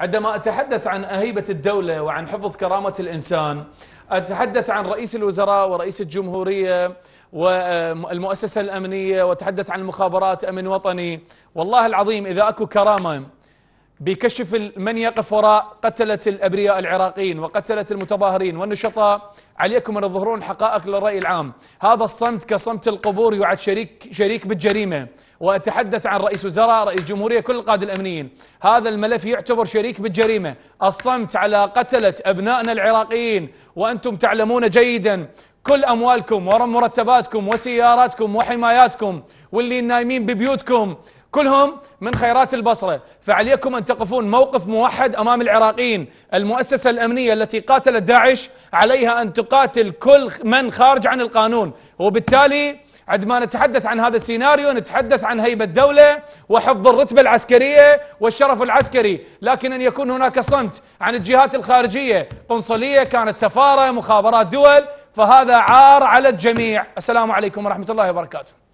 عندما أتحدث عن أهيبة الدولة وعن حفظ كرامة الإنسان أتحدث عن رئيس الوزراء ورئيس الجمهورية والمؤسسة الأمنية وأتحدث عن المخابرات أمن وطني والله العظيم إذا أكو كرامة بكشف من يقف وراء قتلة الأبرياء العراقيين وقتلة المتظاهرين والنشطاء عليكم أن تظهرون حقائق للرأي العام هذا الصمت كصمت القبور يعد شريك, شريك بالجريمة وأتحدث عن رئيس وزراء رئيس جمهورية كل القادة الأمنيين هذا الملف يعتبر شريك بالجريمة الصمت على قتلة أبنائنا العراقيين وأنتم تعلمون جيدا كل أموالكم ومرتباتكم وسياراتكم وحماياتكم واللي نايمين ببيوتكم كلهم من خيرات البصرة فعليكم أن تقفون موقف موحد أمام العراقيين المؤسسة الأمنية التي قاتلت داعش عليها أن تقاتل كل من خارج عن القانون وبالتالي عندما نتحدث عن هذا السيناريو نتحدث عن هيبة الدولة وحفظ الرتبة العسكرية والشرف العسكري لكن أن يكون هناك صمت عن الجهات الخارجية قنصلية كانت سفارة مخابرات دول فهذا عار على الجميع السلام عليكم ورحمة الله وبركاته